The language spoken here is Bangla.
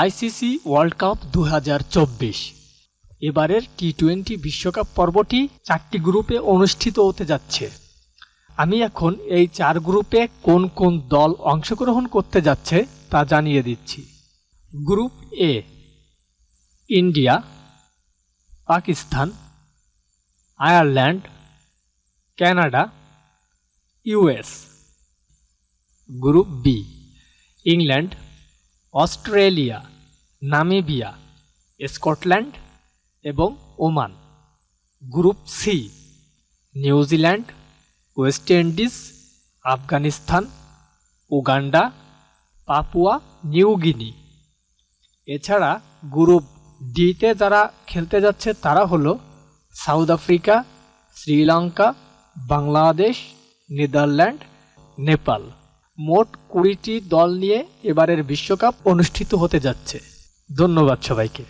আইসিসি ওয়ার্ল্ড কাপ দু এবারের টি টোয়েন্টি বিশ্বকাপ পর্বটি চারটি গ্রুপে অনুষ্ঠিত হতে যাচ্ছে আমি এখন এই চার গ্রুপে কোন কোন দল অংশগ্রহণ করতে যাচ্ছে তা জানিয়ে দিচ্ছি group A India Pakistan Ireland Canada US group B England Australia Namibia Scotland এবং Oman group C New Zealand West Indies Afghanistan Uganda Papua New Guinea এছাড়া গ্রুপ ডিতে যারা খেলতে যাচ্ছে তারা হলো South Africa Sri Lanka Bangladesh Netherland Nepal মোট কুড়িটি দল নিয়ে এবারের বিশ্বকাপ অনুষ্ঠিত হতে যাচ্ছে ধন্যবাদ সবাইকে